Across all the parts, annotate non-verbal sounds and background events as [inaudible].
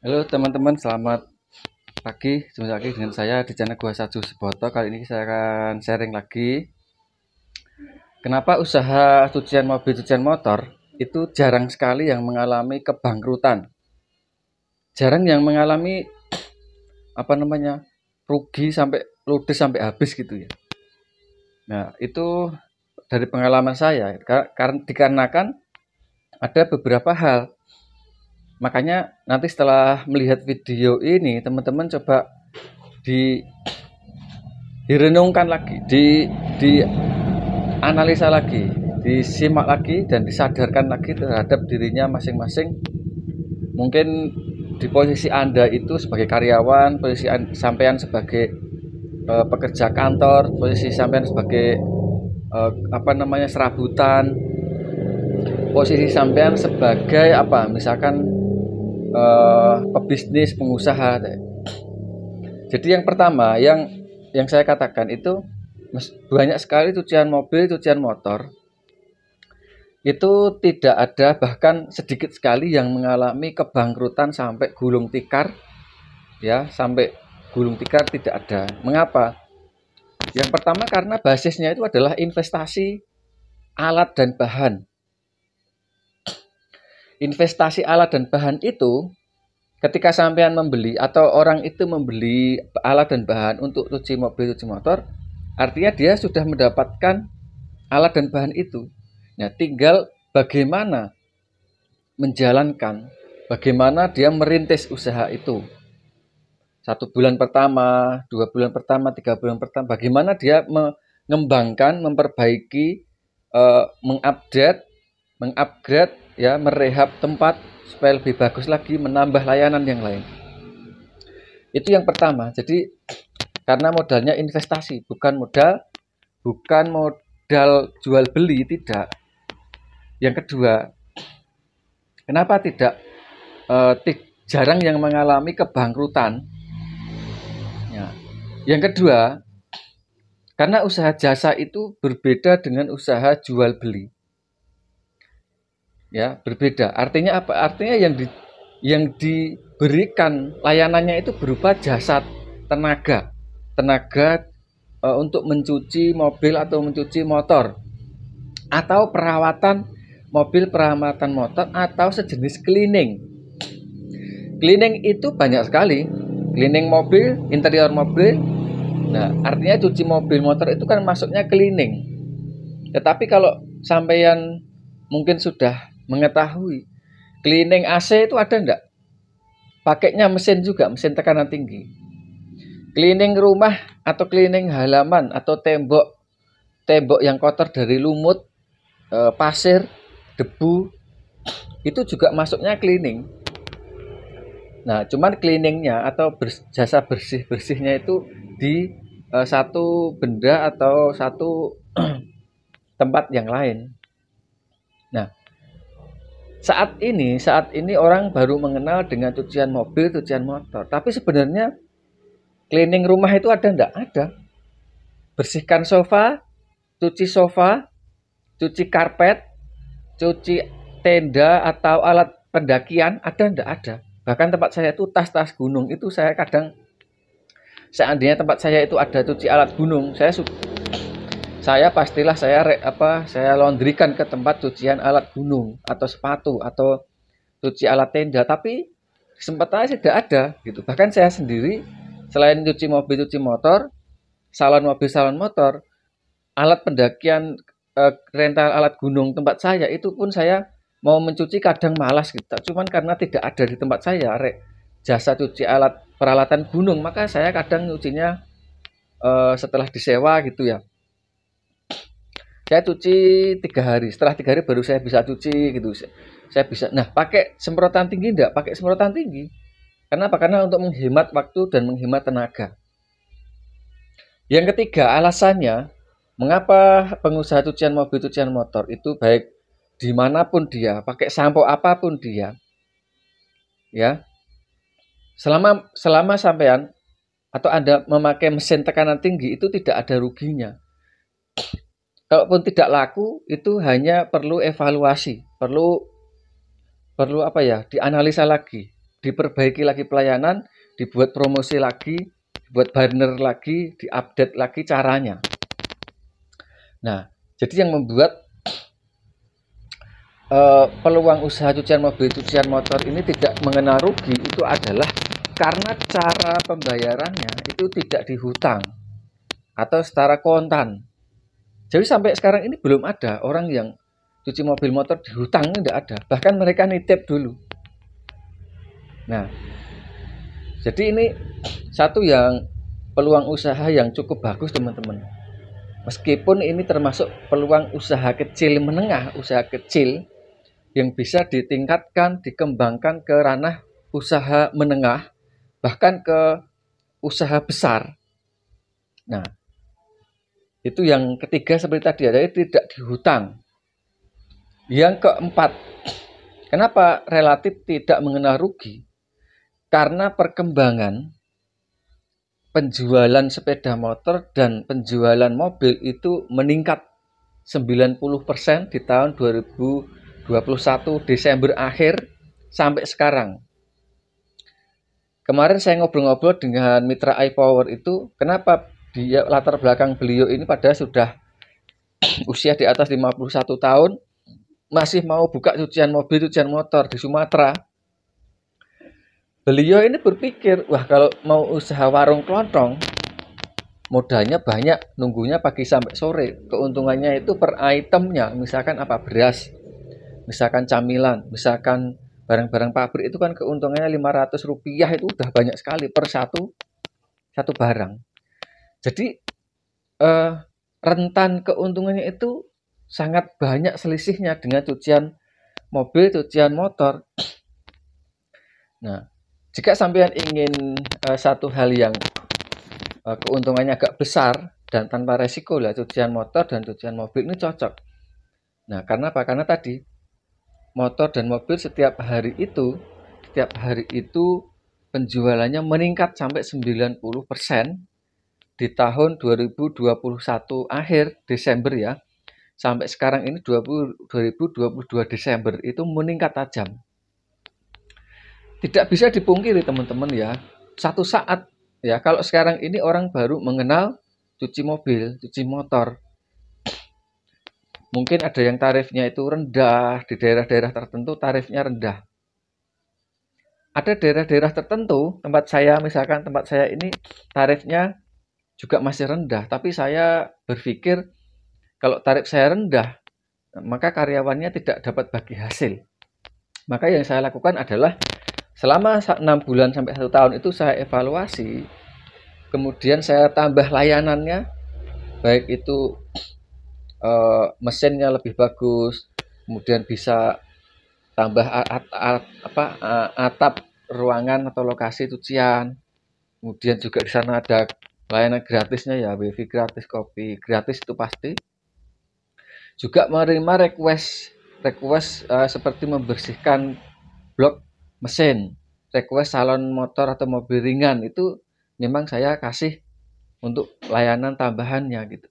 Halo teman-teman, selamat pagi, jumpa lagi dengan saya di channel Gua Saju Seboto. Kali ini saya akan sharing lagi kenapa usaha cucian mobil, cucian motor itu jarang sekali yang mengalami kebangkrutan. Jarang yang mengalami apa namanya? rugi sampai ludes sampai habis gitu ya. Nah, itu dari pengalaman saya karena dikarenakan ada beberapa hal Makanya nanti setelah melihat video ini teman-teman coba di direnungkan lagi, di di analisa lagi, disimak lagi dan disadarkan lagi terhadap dirinya masing-masing. Mungkin di posisi Anda itu sebagai karyawan, posisi sampean sebagai e, pekerja kantor, posisi sampean sebagai e, apa namanya serabutan, posisi sampean sebagai apa misalkan uh, pebisnis, pengusaha. Jadi yang pertama yang yang saya katakan itu banyak sekali cucian mobil, cucian motor itu tidak ada bahkan sedikit sekali yang mengalami kebangkrutan sampai gulung tikar ya sampai gulung tikar tidak ada mengapa yang pertama karena basisnya itu adalah investasi alat dan bahan investasi alat dan bahan itu ketika sampean membeli atau orang itu membeli alat dan bahan untuk cuci mobil, cuci motor, artinya dia sudah mendapatkan alat dan bahan itu. Nah, tinggal bagaimana menjalankan, bagaimana dia merintis usaha itu. Satu bulan pertama, dua bulan pertama, tiga bulan pertama, bagaimana dia mengembangkan, memperbaiki, eh, mengupdate, mengupgrade ya merehab tempat supaya lebih bagus lagi menambah layanan yang lain itu yang pertama jadi karena modalnya investasi bukan modal bukan modal jual beli tidak yang kedua kenapa tidak eh, jarang yang mengalami kebangkrutan ya. yang kedua karena usaha jasa itu berbeda dengan usaha jual beli ya berbeda artinya apa artinya yang di, yang diberikan layanannya itu berupa jasad tenaga tenaga e, untuk mencuci mobil atau mencuci motor atau perawatan mobil perawatan motor atau sejenis cleaning cleaning itu banyak sekali cleaning mobil interior mobil nah artinya cuci mobil motor itu kan masuknya cleaning tetapi kalau sampeyan mungkin sudah mengetahui cleaning AC itu ada enggak? Pakainya mesin juga, mesin tekanan tinggi. Cleaning rumah atau cleaning halaman atau tembok tembok yang kotor dari lumut, e, pasir, debu itu juga masuknya cleaning. Nah, cuman cleaningnya atau jasa bersih bersihnya itu di e, satu benda atau satu [clears throat] tempat yang lain. Nah, saat ini saat ini orang baru mengenal dengan cucian mobil cucian motor tapi sebenarnya cleaning rumah itu ada ndak ada bersihkan sofa cuci sofa cuci karpet cuci tenda atau alat pendakian ada ndak ada bahkan tempat saya itu tas-tas gunung itu saya kadang seandainya tempat saya itu ada cuci alat gunung saya saya pastilah saya re, apa saya laundrykan ke tempat cucian alat gunung atau sepatu atau cuci alat tenda tapi kesempatannya tidak ada gitu bahkan saya sendiri selain cuci mobil cuci motor salon mobil salon motor alat pendakian eh, rental alat gunung tempat saya itu pun saya mau mencuci kadang malas gitu cuman karena tidak ada di tempat saya re, jasa cuci alat peralatan gunung maka saya kadang nyucinya eh, setelah disewa gitu ya saya cuci tiga hari setelah tiga hari baru saya bisa cuci gitu saya bisa nah pakai semprotan tinggi enggak pakai semprotan tinggi Karena apa? karena untuk menghemat waktu dan menghemat tenaga yang ketiga alasannya mengapa pengusaha cucian mobil cucian motor itu baik dimanapun dia pakai sampo apapun dia ya selama selama sampean atau anda memakai mesin tekanan tinggi itu tidak ada ruginya kalaupun tidak laku itu hanya perlu evaluasi, perlu perlu apa ya, dianalisa lagi, diperbaiki lagi pelayanan, dibuat promosi lagi, dibuat banner lagi, diupdate lagi caranya. Nah, jadi yang membuat uh, [clears throat] peluang usaha cucian mobil, cucian motor ini tidak mengenal rugi itu adalah karena cara pembayarannya itu tidak dihutang atau setara kontan jadi sampai sekarang ini belum ada orang yang cuci mobil motor di hutang tidak ada. Bahkan mereka nitip dulu. Nah, jadi ini satu yang peluang usaha yang cukup bagus teman-teman. Meskipun ini termasuk peluang usaha kecil menengah, usaha kecil yang bisa ditingkatkan, dikembangkan ke ranah usaha menengah, bahkan ke usaha besar. Nah, itu yang ketiga seperti tadi ada tidak dihutang. Yang keempat, kenapa relatif tidak mengenal rugi? Karena perkembangan penjualan sepeda motor dan penjualan mobil itu meningkat 90% di tahun 2021 Desember akhir sampai sekarang. Kemarin saya ngobrol-ngobrol dengan mitra iPower itu, kenapa dia latar belakang beliau ini pada sudah [clears throat] usia di atas 51 tahun masih mau buka cucian mobil, cucian motor di Sumatera. Beliau ini berpikir, wah kalau mau usaha warung kelontong, modalnya banyak, nunggunya pagi sampai sore. Keuntungannya itu per itemnya, misalkan apa beras, misalkan camilan, misalkan barang-barang pabrik itu kan keuntungannya 500 rupiah itu udah banyak sekali per satu satu barang. Jadi eh, rentan keuntungannya itu sangat banyak selisihnya dengan cucian mobil, cucian motor. Nah, jika sampean ingin eh, satu hal yang eh, keuntungannya agak besar dan tanpa resiko lah cucian motor dan cucian mobil ini cocok. Nah, karena apa? Karena tadi motor dan mobil setiap hari itu setiap hari itu penjualannya meningkat sampai 90% di tahun 2021 akhir Desember ya sampai sekarang ini 20, 2022 Desember itu meningkat tajam. Tidak bisa dipungkiri teman-teman ya, satu saat ya kalau sekarang ini orang baru mengenal cuci mobil, cuci motor. Mungkin ada yang tarifnya itu rendah, di daerah-daerah tertentu tarifnya rendah. Ada daerah-daerah tertentu, tempat saya misalkan tempat saya ini tarifnya juga masih rendah, tapi saya berpikir kalau tarif saya rendah, maka karyawannya tidak dapat bagi hasil. Maka yang saya lakukan adalah selama 6 bulan sampai 1 tahun itu saya evaluasi, kemudian saya tambah layanannya, baik itu [clears throat] eh, mesinnya lebih bagus, kemudian bisa tambah at, at, apa, atap ruangan atau lokasi cucian, kemudian juga di sana ada layanan gratisnya ya wifi gratis kopi gratis itu pasti juga menerima request request uh, seperti membersihkan blok mesin request salon motor atau mobil ringan itu memang saya kasih untuk layanan tambahannya gitu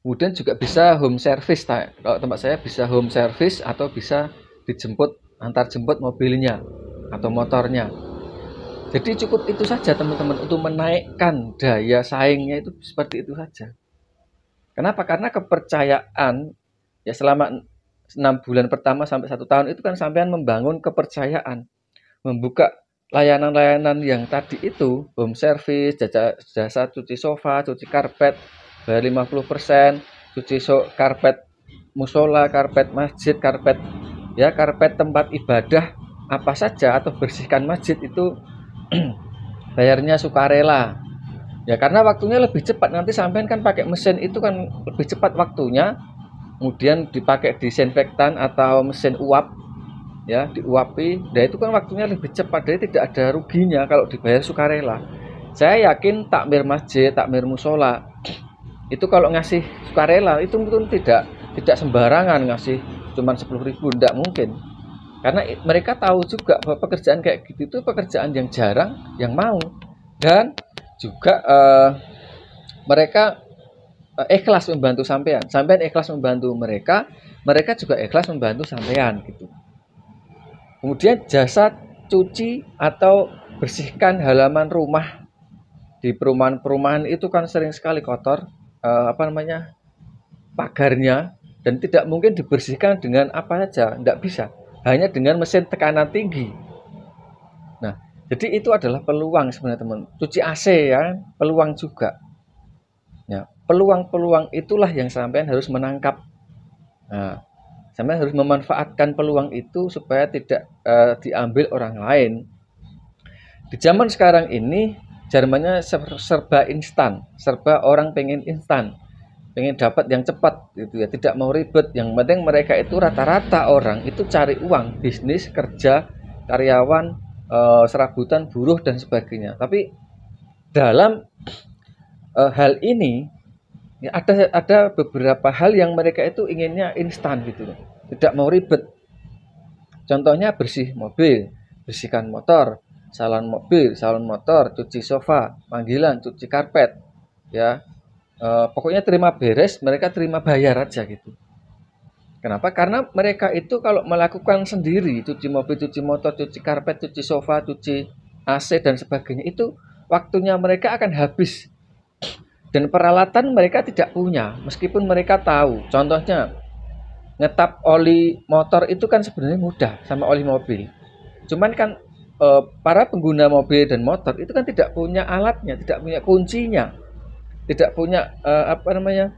kemudian juga bisa home service kalau tempat saya bisa home service atau bisa dijemput antar jemput mobilnya atau motornya jadi cukup itu saja teman-teman untuk menaikkan daya saingnya itu seperti itu saja. Kenapa? Karena kepercayaan ya selama enam bulan pertama sampai satu tahun itu kan sampean membangun kepercayaan, membuka layanan-layanan yang tadi itu home service, jasa, jasa cuci sofa, cuci karpet bayar 50%, cuci so, karpet musola, karpet masjid, karpet ya karpet tempat ibadah apa saja atau bersihkan masjid itu [clears throat] bayarnya sukarela ya karena waktunya lebih cepat nanti sampean kan pakai mesin itu kan lebih cepat waktunya kemudian dipakai disinfektan atau mesin uap ya diuapi dan nah, itu kan waktunya lebih cepat jadi tidak ada ruginya kalau dibayar sukarela saya yakin takmir masjid takmir musola itu kalau ngasih sukarela itu mungkin tidak tidak sembarangan ngasih cuman sepuluh ribu tidak mungkin karena mereka tahu juga bahwa pekerjaan kayak gitu itu pekerjaan yang jarang yang mau dan juga uh, mereka uh, ikhlas membantu sampean. Sampean ikhlas membantu mereka, mereka juga ikhlas membantu sampean gitu. Kemudian jasa cuci atau bersihkan halaman rumah di perumahan-perumahan itu kan sering sekali kotor uh, apa namanya pagarnya dan tidak mungkin dibersihkan dengan apa saja, tidak bisa hanya dengan mesin tekanan tinggi. Nah, jadi itu adalah peluang sebenarnya teman. Cuci AC ya, peluang juga. Ya, peluang-peluang itulah yang sampean harus menangkap. Nah, sampean harus memanfaatkan peluang itu supaya tidak uh, diambil orang lain. Di zaman sekarang ini, Jermannya serba instan, serba orang pengen instan pengen dapat yang cepat gitu ya tidak mau ribet yang penting mereka itu rata-rata orang itu cari uang bisnis kerja karyawan e, serabutan buruh dan sebagainya tapi dalam e, hal ini ya ada ada beberapa hal yang mereka itu inginnya instan gitu tidak mau ribet contohnya bersih mobil bersihkan motor salon mobil salon motor cuci sofa panggilan cuci karpet ya uh, pokoknya terima beres, mereka terima bayar aja gitu. Kenapa? Karena mereka itu kalau melakukan sendiri cuci mobil, cuci motor, cuci karpet, cuci sofa, cuci AC dan sebagainya itu waktunya mereka akan habis dan peralatan mereka tidak punya meskipun mereka tahu. Contohnya ngetap oli motor itu kan sebenarnya mudah sama oli mobil. Cuman kan eh, para pengguna mobil dan motor itu kan tidak punya alatnya, tidak punya kuncinya tidak punya uh, apa namanya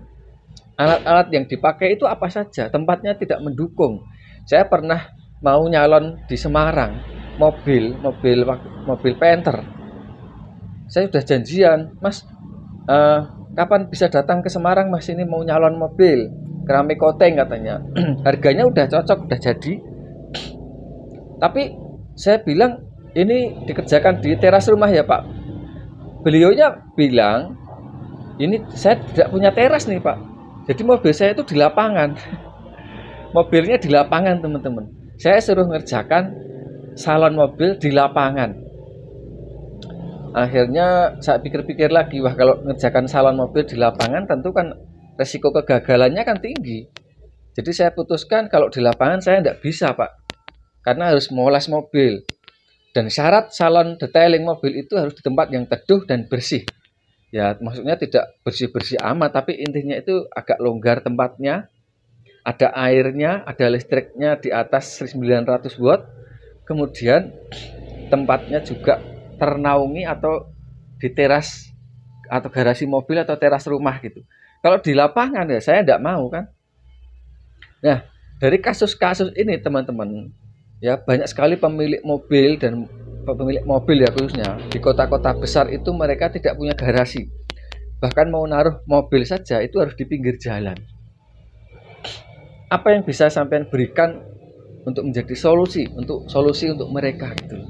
alat-alat yang dipakai itu apa saja tempatnya tidak mendukung saya pernah mau nyalon di Semarang mobil mobil mobil Panther saya sudah janjian Mas uh, kapan bisa datang ke Semarang Mas ini mau nyalon mobil keramik koteng katanya [clears throat] harganya udah cocok udah jadi [clears throat] tapi saya bilang ini dikerjakan di teras rumah ya Pak beliaunya bilang ini saya tidak punya teras nih pak jadi mobil saya itu di lapangan [laughs] mobilnya di lapangan teman-teman saya suruh ngerjakan salon mobil di lapangan akhirnya saya pikir-pikir lagi wah kalau ngerjakan salon mobil di lapangan tentu kan resiko kegagalannya kan tinggi jadi saya putuskan kalau di lapangan saya tidak bisa pak karena harus moles mobil dan syarat salon detailing mobil itu harus di tempat yang teduh dan bersih ya maksudnya tidak bersih-bersih amat tapi intinya itu agak longgar tempatnya ada airnya ada listriknya di atas 900 watt kemudian tempatnya juga ternaungi atau di teras atau garasi mobil atau teras rumah gitu kalau di lapangan ya saya tidak mau kan nah dari kasus-kasus ini teman-teman ya banyak sekali pemilik mobil dan pemilik mobil ya khususnya di kota-kota besar itu mereka tidak punya garasi bahkan mau naruh mobil saja itu harus di pinggir jalan apa yang bisa sampean berikan untuk menjadi solusi untuk solusi untuk mereka itu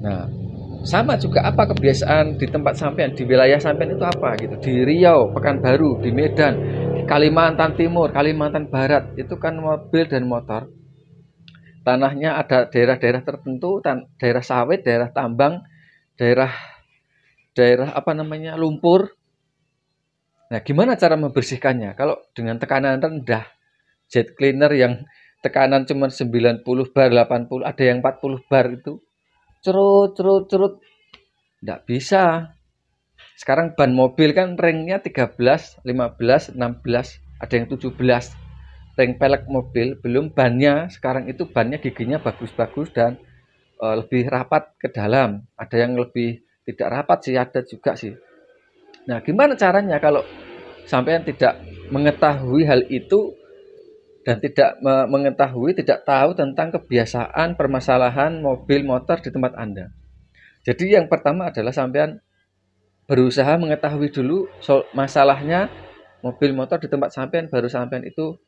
nah sama juga apa kebiasaan di tempat sampean di wilayah sampean itu apa gitu di Riau Pekanbaru di Medan Kalimantan Timur Kalimantan Barat itu kan mobil dan motor tanahnya ada daerah-daerah tertentu tan daerah sawit daerah tambang daerah daerah apa namanya lumpur nah gimana cara membersihkannya kalau dengan tekanan rendah jet cleaner yang tekanan cuma 90 bar 80 ada yang 40 bar itu cerut cerut cerut tidak bisa sekarang ban mobil kan ringnya 13 15 16 ada yang 17 ring pelek mobil belum bannya sekarang itu bannya giginya bagus-bagus dan e, lebih rapat ke dalam ada yang lebih tidak rapat sih ada juga sih nah gimana caranya kalau sampean tidak mengetahui hal itu dan tidak mengetahui tidak tahu tentang kebiasaan permasalahan mobil motor di tempat anda jadi yang pertama adalah sampean berusaha mengetahui dulu masalahnya mobil motor di tempat sampean baru sampean itu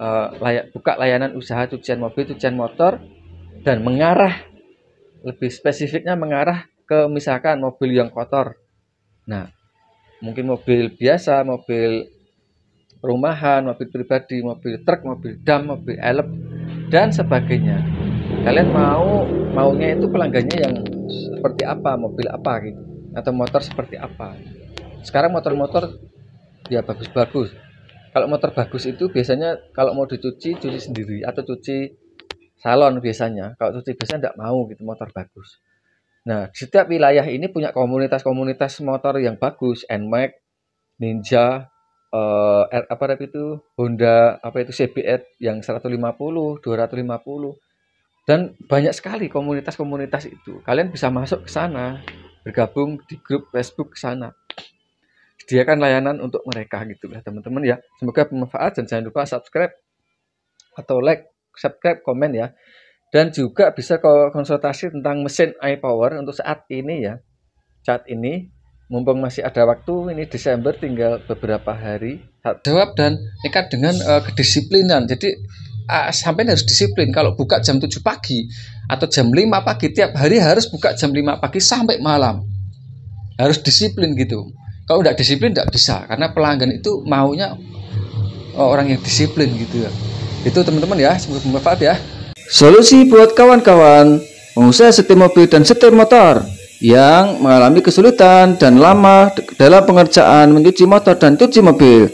Eh, layak buka layanan usaha cucian mobil, cucian motor dan mengarah lebih spesifiknya mengarah ke misalkan mobil yang kotor. Nah, mungkin mobil biasa, mobil rumahan, mobil pribadi, mobil truk, mobil dam, mobil elep dan sebagainya. Kalian mau maunya itu pelanggannya yang seperti apa, mobil apa gitu atau motor seperti apa. Sekarang motor-motor ya bagus-bagus, kalau motor bagus itu biasanya kalau mau dicuci cuci sendiri atau cuci salon biasanya kalau cuci biasanya tidak mau gitu motor bagus nah setiap wilayah ini punya komunitas-komunitas motor yang bagus Nmax Ninja eh, R, apa itu Honda apa itu CBR yang 150 250 dan banyak sekali komunitas-komunitas itu kalian bisa masuk ke sana bergabung di grup Facebook sana sediakan layanan untuk mereka gitu ya teman-teman ya. Semoga bermanfaat dan jangan lupa subscribe atau like, subscribe, komen ya. Dan juga bisa konsultasi tentang mesin iPower untuk saat ini ya. Saat ini mumpung masih ada waktu ini Desember tinggal beberapa hari jawab dan nekat dengan uh, kedisiplinan jadi uh, sampai harus disiplin kalau buka jam 7 pagi atau jam 5 pagi tiap hari harus buka jam 5 pagi sampai malam harus disiplin gitu kalau tidak disiplin tidak bisa karena pelanggan itu maunya oh, orang yang disiplin gitu ya. Itu teman-teman ya, semoga bermanfaat ya. Solusi buat kawan-kawan pengusaha setir mobil dan setir motor yang mengalami kesulitan dan lama dalam pengerjaan mencuci motor dan cuci mobil.